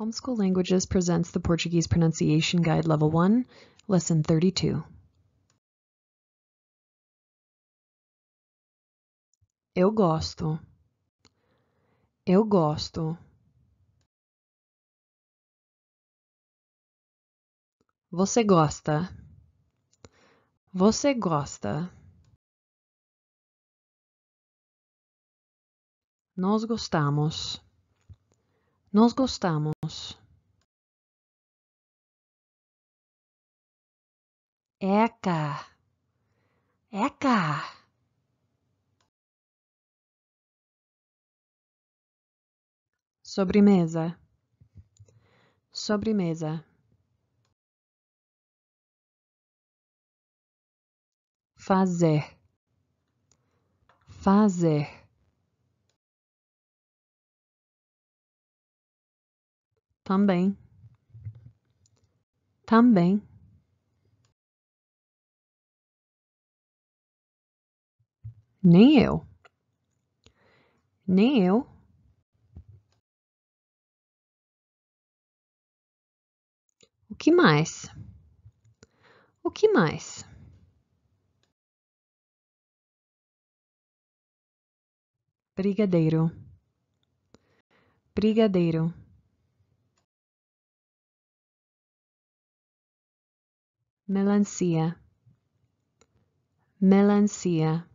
Homeschool Languages presents the Portuguese Pronunciation Guide Level 1, Lesson 32. Eu gosto. Eu gosto. Você gosta. Você gosta. Nós gostamos. Nós gostamos. Eca. É Eca. É Sobremesa. Sobremesa. Fazer. Fazer. também, também. Nem eu, nem eu. O que mais? O que mais? Brigadeiro. Brigadeiro. Melancia, Melancia.